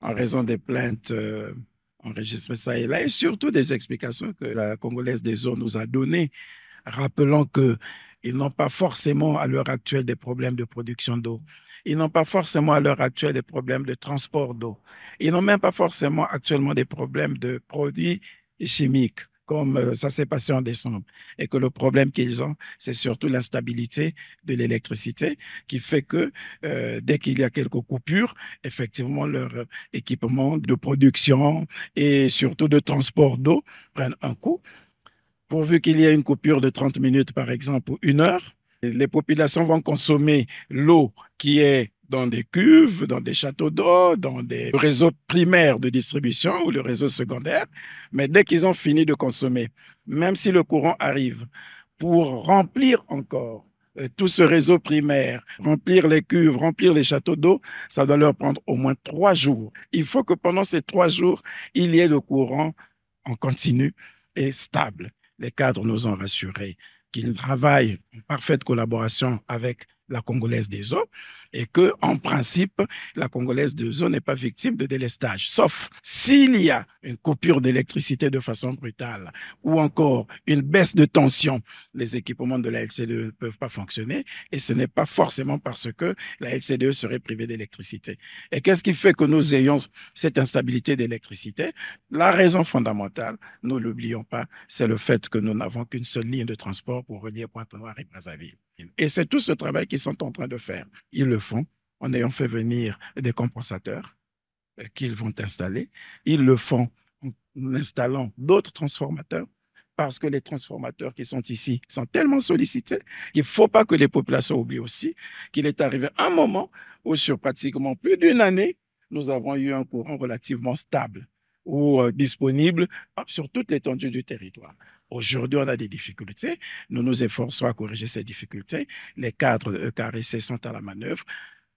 en raison des plaintes euh, enregistrées ça et là, et surtout des explications que la Congolaise des eaux nous a données, rappelant qu'ils n'ont pas forcément à l'heure actuelle des problèmes de production d'eau. Ils n'ont pas forcément à l'heure actuelle des problèmes de transport d'eau. Ils n'ont même pas forcément actuellement des problèmes de produits chimiques comme euh, ça s'est passé en décembre, et que le problème qu'ils ont, c'est surtout la stabilité de l'électricité, qui fait que euh, dès qu'il y a quelques coupures, effectivement, leur équipement de production et surtout de transport d'eau prennent un coup. Pourvu qu'il y ait une coupure de 30 minutes, par exemple, ou une heure, les populations vont consommer l'eau qui est dans des cuves, dans des châteaux d'eau, dans des réseaux primaires de distribution ou le réseau secondaire, mais dès qu'ils ont fini de consommer, même si le courant arrive, pour remplir encore euh, tout ce réseau primaire, remplir les cuves, remplir les châteaux d'eau, ça doit leur prendre au moins trois jours. Il faut que pendant ces trois jours, il y ait le courant en continu et stable. Les cadres nous ont rassurés qu'ils travaillent en parfaite collaboration avec la Congolaise des eaux et que, en principe, la Congolaise des eaux n'est pas victime de délestage. Sauf s'il y a une coupure d'électricité de façon brutale ou encore une baisse de tension, les équipements de la LCDE ne peuvent pas fonctionner et ce n'est pas forcément parce que la LCDE serait privée d'électricité. Et qu'est-ce qui fait que nous ayons cette instabilité d'électricité? La raison fondamentale, nous l'oublions pas, c'est le fait que nous n'avons qu'une seule ligne de transport pour relier Pointe-Noire et Brazzaville. Et c'est tout ce travail qu'ils sont en train de faire. Ils le font en ayant fait venir des compensateurs euh, qu'ils vont installer. Ils le font en installant d'autres transformateurs parce que les transformateurs qui sont ici sont tellement sollicités qu'il ne faut pas que les populations oublient aussi qu'il est arrivé un moment où sur pratiquement plus d'une année, nous avons eu un courant relativement stable ou euh, disponibles sur toute l'étendue du territoire. Aujourd'hui, on a des difficultés. Nous nous efforçons à corriger ces difficultés. Les cadres de euh, sont à la manœuvre.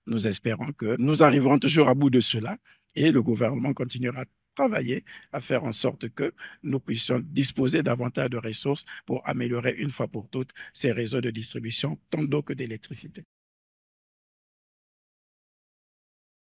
Nous espérons que nous arriverons toujours à bout de cela et le gouvernement continuera à travailler à faire en sorte que nous puissions disposer davantage de ressources pour améliorer une fois pour toutes ces réseaux de distribution, tant d'eau que d'électricité.